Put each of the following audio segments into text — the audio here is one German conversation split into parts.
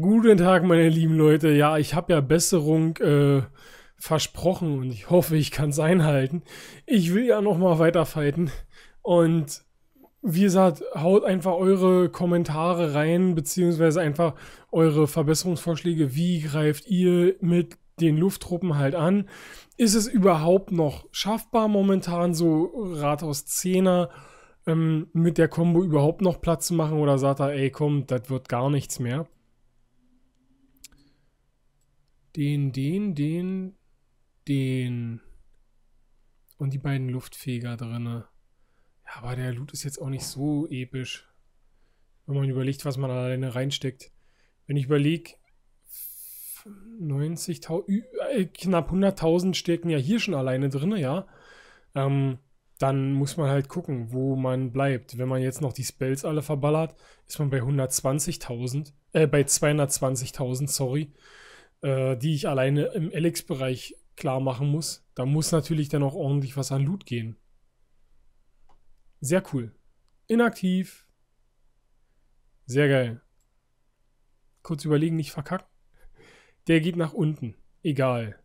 Guten Tag, meine lieben Leute. Ja, ich habe ja Besserung äh, versprochen und ich hoffe, ich kann es einhalten. Ich will ja nochmal weiterfighten. Und wie gesagt, haut einfach eure Kommentare rein, beziehungsweise einfach eure Verbesserungsvorschläge. Wie greift ihr mit den Lufttruppen halt an? Ist es überhaupt noch schaffbar momentan, so Rathaus 10er ähm, mit der Kombo überhaupt noch Platz zu machen? Oder sagt er, ey, komm, das wird gar nichts mehr? den, den, den, den. Und die beiden Luftfeger drinne. Ja, aber der Loot ist jetzt auch nicht so episch. Wenn man überlegt, was man alleine reinsteckt. Wenn ich überlege, 90.000, äh, knapp 100.000 stecken ja hier schon alleine drinne, ja. Ähm, dann muss man halt gucken, wo man bleibt. Wenn man jetzt noch die Spells alle verballert, ist man bei 120.000, äh, bei 220.000, sorry äh, die ich alleine im Alex-Bereich klar machen muss. Da muss natürlich dann auch ordentlich was an Loot gehen. Sehr cool. Inaktiv. Sehr geil. Kurz überlegen, nicht verkacken. Der geht nach unten. Egal.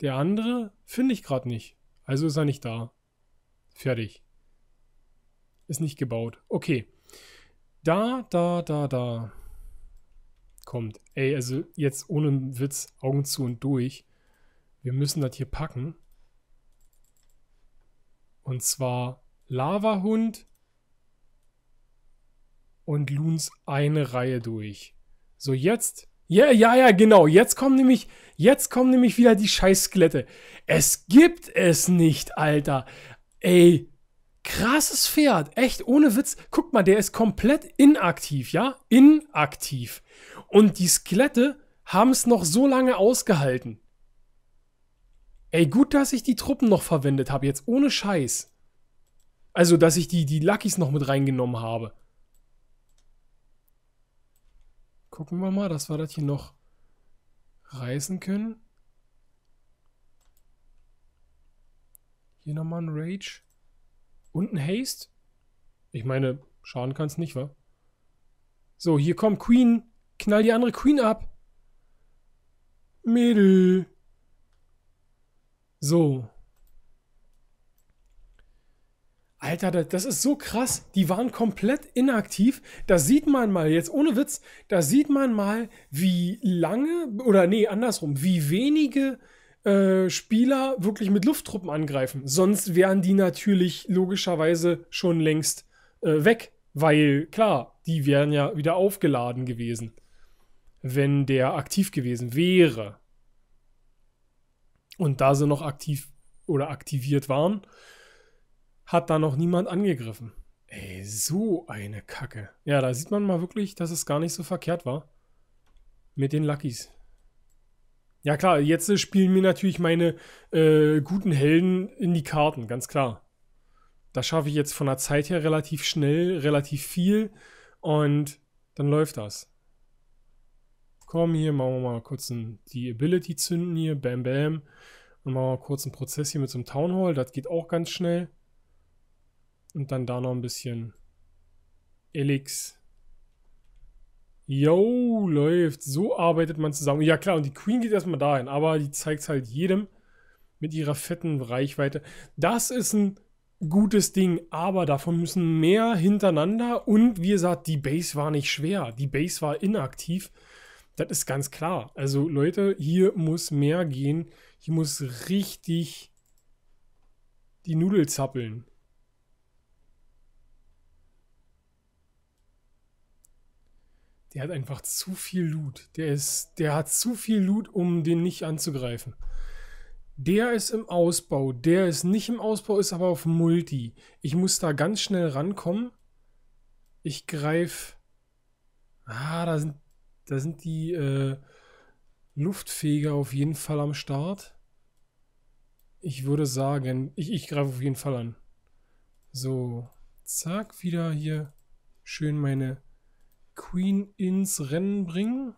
Der andere finde ich gerade nicht. Also ist er nicht da. Fertig. Ist nicht gebaut. Okay. Da, da, da, da kommt. Ey, also jetzt ohne Witz, Augen zu und durch. Wir müssen das hier packen. Und zwar Lava-Hund und Loons eine Reihe durch. So, jetzt. Ja, ja, ja, genau. Jetzt kommen nämlich, jetzt kommen nämlich wieder die Scheißskelette. Es gibt es nicht, Alter. Ey, krasses Pferd, echt ohne Witz. Guck mal, der ist komplett inaktiv, ja? Inaktiv. Und die Skelette haben es noch so lange ausgehalten. Ey, gut, dass ich die Truppen noch verwendet habe, jetzt ohne Scheiß. Also, dass ich die, die Luckys noch mit reingenommen habe. Gucken wir mal, dass wir das hier noch reißen können. Hier nochmal ein Rage. Und ein Haste? Ich meine, schaden kann es nicht, wa? So, hier kommt Queen. Knall die andere Queen ab. Mädel. So. Alter, das ist so krass. Die waren komplett inaktiv. Da sieht man mal, jetzt ohne Witz, da sieht man mal, wie lange, oder nee, andersrum, wie wenige äh, Spieler wirklich mit Lufttruppen angreifen. Sonst wären die natürlich logischerweise schon längst äh, weg, weil klar, die wären ja wieder aufgeladen gewesen, wenn der aktiv gewesen wäre. Und da sie noch aktiv oder aktiviert waren, hat da noch niemand angegriffen. Ey, so eine Kacke. Ja, da sieht man mal wirklich, dass es gar nicht so verkehrt war mit den Luckys. Ja klar, jetzt äh, spielen mir natürlich meine äh, guten Helden in die Karten, ganz klar. Da schaffe ich jetzt von der Zeit her relativ schnell, relativ viel und dann läuft das. Komm hier, machen wir mal kurz ein, die Ability zünden hier, bam bam. Und machen wir mal kurz einen Prozess hier mit so einem Town Hall, das geht auch ganz schnell. Und dann da noch ein bisschen Elix. Yo, läuft. So arbeitet man zusammen. Ja klar, und die Queen geht erstmal dahin, aber die zeigt es halt jedem mit ihrer fetten Reichweite. Das ist ein gutes Ding, aber davon müssen mehr hintereinander und wie gesagt, die Base war nicht schwer. Die Base war inaktiv. Das ist ganz klar. Also Leute, hier muss mehr gehen. Hier muss richtig die Nudel zappeln. der hat einfach zu viel Loot. Der ist, der hat zu viel Loot, um den nicht anzugreifen. Der ist im Ausbau, der ist nicht im Ausbau, ist aber auf Multi. Ich muss da ganz schnell rankommen. Ich greife. Ah, da sind, da sind die äh, Luftfeger auf jeden Fall am Start. Ich würde sagen, ich, ich greife auf jeden Fall an. So, zack, wieder hier schön meine Queen ins Rennen bringen.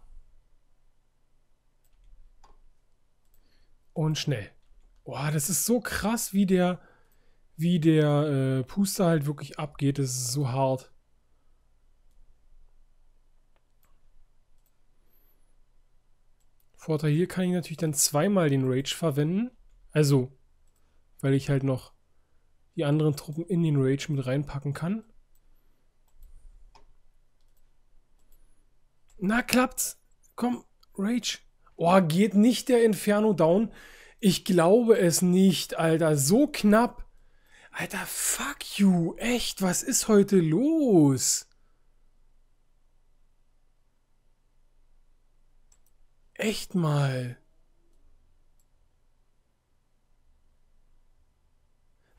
Und schnell. Boah, das ist so krass, wie der, wie der äh, Puster halt wirklich abgeht. Das ist so hart. Vorteil hier kann ich natürlich dann zweimal den Rage verwenden. Also, weil ich halt noch die anderen Truppen in den Rage mit reinpacken kann. Na, klappt's. Komm, Rage. Oh, geht nicht der Inferno down? Ich glaube es nicht, Alter. So knapp. Alter, fuck you. Echt, was ist heute los? Echt mal.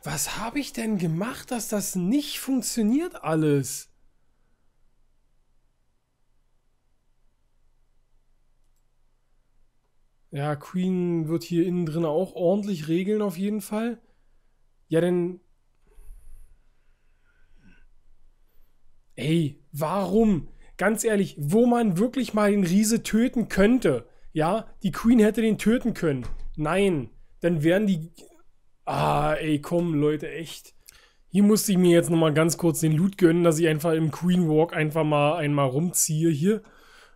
Was habe ich denn gemacht, dass das nicht funktioniert alles? Ja, Queen wird hier innen drin auch ordentlich regeln, auf jeden Fall. Ja, denn. Ey, warum? Ganz ehrlich, wo man wirklich mal den Riese töten könnte. Ja, die Queen hätte den töten können. Nein, dann wären die. Ah, ey, komm, Leute, echt. Hier musste ich mir jetzt nochmal ganz kurz den Loot gönnen, dass ich einfach im Queen Walk einfach mal einmal rumziehe hier.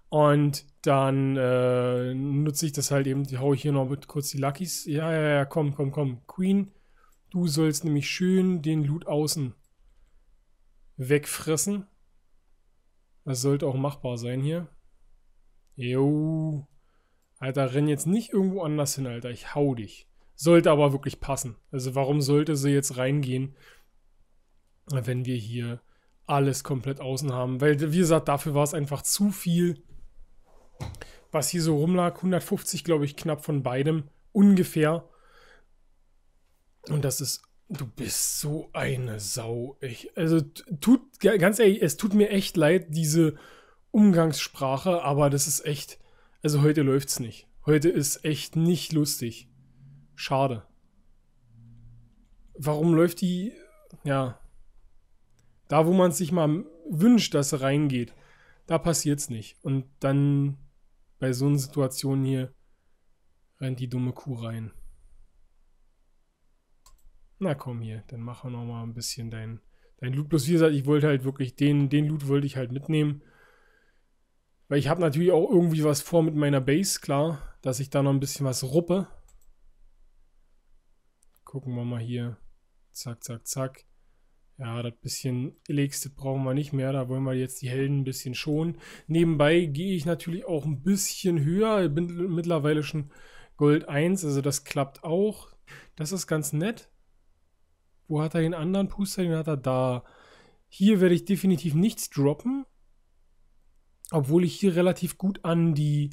Und dann äh, nutze ich das halt eben, die haue ich hier noch kurz die Luckys. Ja, ja, ja, komm, komm, komm. Queen, du sollst nämlich schön den Loot außen wegfressen. Das sollte auch machbar sein hier. Jo. Alter, renn jetzt nicht irgendwo anders hin, Alter. Ich hau dich. Sollte aber wirklich passen. Also warum sollte sie jetzt reingehen, wenn wir hier alles komplett außen haben? Weil, wie gesagt, dafür war es einfach zu viel was hier so rumlag. 150, glaube ich, knapp von beidem. Ungefähr. Und das ist. Du bist so eine Sau. Ich, also, tut, ganz ehrlich, es tut mir echt leid, diese Umgangssprache, aber das ist echt. Also, heute läuft's nicht. Heute ist echt nicht lustig. Schade. Warum läuft die. Ja. Da, wo man es sich mal wünscht, dass sie reingeht, da passiert's nicht. Und dann bei so einer Situation hier rennt die dumme Kuh rein. Na komm hier, dann machen wir noch mal ein bisschen dein, dein Loot. Plus wie gesagt, ich wollte halt wirklich, den, den Loot wollte ich halt mitnehmen. Weil ich habe natürlich auch irgendwie was vor mit meiner Base, klar, dass ich da noch ein bisschen was ruppe. Gucken wir mal hier. Zack, zack, zack ja, das bisschen Elegste brauchen wir nicht mehr. Da wollen wir jetzt die Helden ein bisschen schonen. Nebenbei gehe ich natürlich auch ein bisschen höher. Ich bin mittlerweile schon Gold 1, also das klappt auch. Das ist ganz nett. Wo hat er den anderen Puster? Den hat er da. Hier werde ich definitiv nichts droppen. Obwohl ich hier relativ gut an die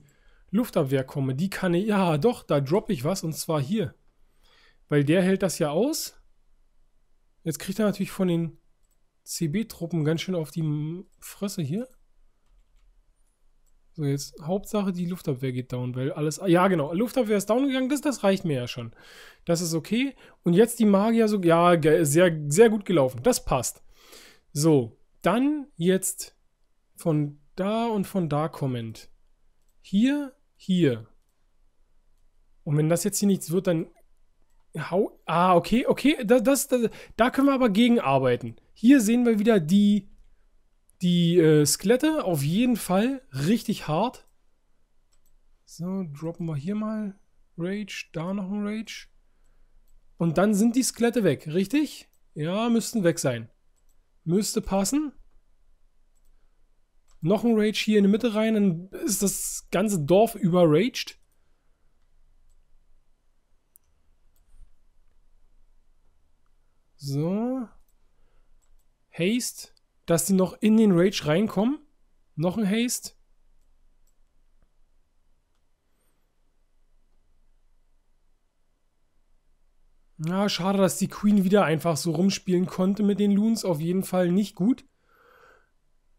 Luftabwehr komme. Die kann ich... Ja, doch, da droppe ich was. Und zwar hier. Weil der hält das ja aus. Jetzt kriegt er natürlich von den CB-Truppen ganz schön auf die Fresse hier. So, jetzt Hauptsache die Luftabwehr geht down, weil alles... Ja, genau, Luftabwehr ist down gegangen, das, das reicht mir ja schon. Das ist okay. Und jetzt die Magier so... Ja, sehr, sehr gut gelaufen, das passt. So, dann jetzt von da und von da kommend. Hier, hier. Und wenn das jetzt hier nichts wird, dann Hau ah, okay, okay. Das, das, das, da können wir aber gegenarbeiten. Hier sehen wir wieder die, die äh, Skelette. Auf jeden Fall richtig hart. So, droppen wir hier mal Rage, da noch ein Rage. Und dann sind die Skelette weg, richtig? Ja, müssten weg sein. Müsste passen. Noch ein Rage hier in die Mitte rein, dann ist das ganze Dorf überraged. So. Haste. Dass die noch in den Rage reinkommen. Noch ein Haste. Na, schade, dass die Queen wieder einfach so rumspielen konnte mit den Loons. Auf jeden Fall nicht gut.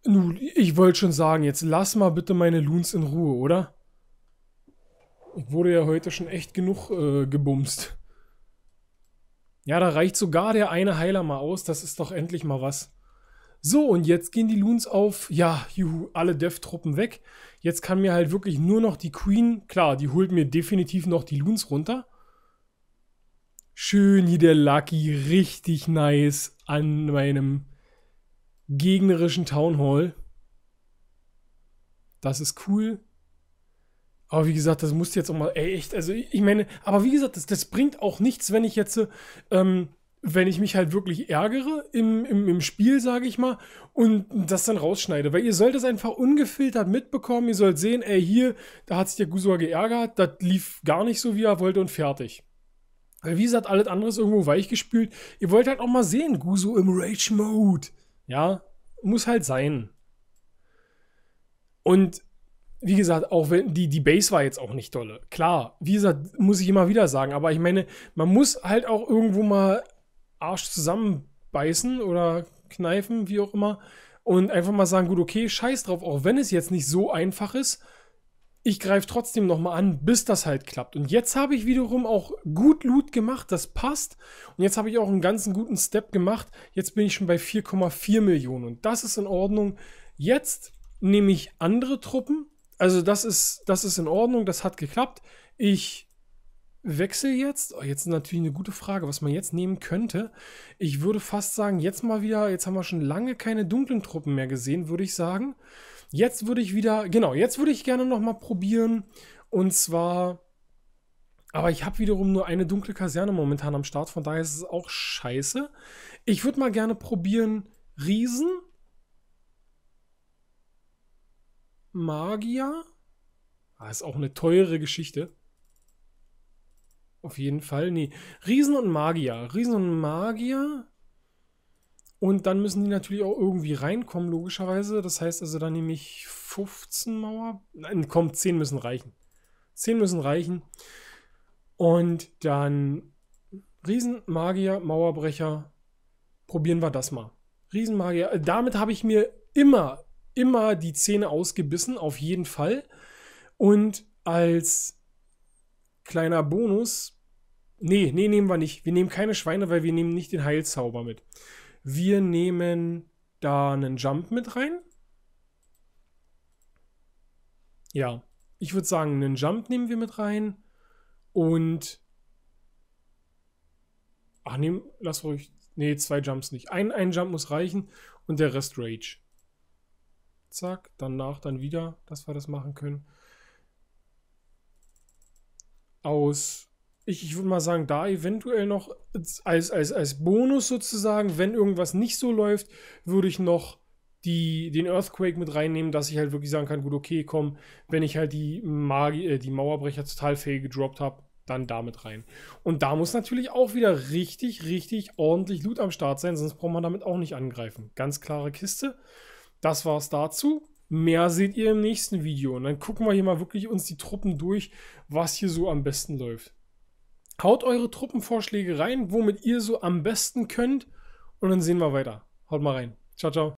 Nun, ich wollte schon sagen, jetzt lass mal bitte meine Loons in Ruhe, oder? Ich wurde ja heute schon echt genug äh, gebumst. Ja, da reicht sogar der eine Heiler mal aus. Das ist doch endlich mal was. So, und jetzt gehen die Loons auf. Ja, juhu, alle Dev-Truppen weg. Jetzt kann mir halt wirklich nur noch die Queen. Klar, die holt mir definitiv noch die Loons runter. Schön hier der Lucky. Richtig nice an meinem gegnerischen Town Hall. Das ist cool. Aber wie gesagt, das muss jetzt auch mal, ey, echt, also ich meine, aber wie gesagt, das, das bringt auch nichts, wenn ich jetzt, ähm, wenn ich mich halt wirklich ärgere im, im, im Spiel, sage ich mal, und das dann rausschneide. Weil ihr sollt das einfach ungefiltert mitbekommen, ihr sollt sehen, ey, hier, da hat sich der Gusua geärgert, das lief gar nicht so, wie er wollte und fertig. Weil wie gesagt, alles andere ist irgendwo weichgespült. Ihr wollt halt auch mal sehen, Guso im Rage-Mode. Ja, muss halt sein. Und wie gesagt, auch wenn die, die Base war jetzt auch nicht dolle. Klar, wie gesagt, muss ich immer wieder sagen, aber ich meine, man muss halt auch irgendwo mal Arsch zusammenbeißen oder kneifen, wie auch immer, und einfach mal sagen, gut, okay, scheiß drauf, auch wenn es jetzt nicht so einfach ist, ich greife trotzdem nochmal an, bis das halt klappt. Und jetzt habe ich wiederum auch gut Loot gemacht, das passt. Und jetzt habe ich auch einen ganzen guten Step gemacht. Jetzt bin ich schon bei 4,4 Millionen und das ist in Ordnung. Jetzt nehme ich andere Truppen, also das ist, das ist in Ordnung, das hat geklappt. Ich wechsle jetzt. Oh, jetzt natürlich eine gute Frage, was man jetzt nehmen könnte. Ich würde fast sagen, jetzt mal wieder, jetzt haben wir schon lange keine dunklen Truppen mehr gesehen, würde ich sagen. Jetzt würde ich wieder, genau, jetzt würde ich gerne nochmal probieren. Und zwar, aber ich habe wiederum nur eine dunkle Kaserne momentan am Start, von daher ist es auch scheiße. Ich würde mal gerne probieren, Riesen Magier. Das ah, ist auch eine teure Geschichte. Auf jeden Fall. Nee. Riesen und Magier. Riesen und Magier. Und dann müssen die natürlich auch irgendwie reinkommen, logischerweise. Das heißt also, dann nehme ich 15 Mauer. Nein, komm, 10 müssen reichen. 10 müssen reichen. Und dann Riesen, Magier, Mauerbrecher. Probieren wir das mal. Riesenmagier. Äh, damit habe ich mir immer immer die Zähne ausgebissen, auf jeden Fall. Und als kleiner Bonus, nee, nee, nehmen wir nicht. Wir nehmen keine Schweine, weil wir nehmen nicht den Heilzauber mit. Wir nehmen da einen Jump mit rein. Ja, ich würde sagen, einen Jump nehmen wir mit rein. Und. Ach, nehmen, lass ruhig. Nee, zwei Jumps nicht. Ein, ein Jump muss reichen und der Rest Rage zack, danach dann wieder, dass wir das machen können. Aus, ich, ich würde mal sagen, da eventuell noch als, als, als Bonus sozusagen, wenn irgendwas nicht so läuft, würde ich noch die, den Earthquake mit reinnehmen, dass ich halt wirklich sagen kann, gut, okay, komm, wenn ich halt die, Magi äh, die Mauerbrecher total fail gedroppt habe, dann damit rein. Und da muss natürlich auch wieder richtig, richtig ordentlich Loot am Start sein, sonst braucht man damit auch nicht angreifen. Ganz klare Kiste das war's dazu. Mehr seht ihr im nächsten Video. Und dann gucken wir hier mal wirklich uns die Truppen durch, was hier so am besten läuft. Haut eure Truppenvorschläge rein, womit ihr so am besten könnt. Und dann sehen wir weiter. Haut mal rein. Ciao, ciao.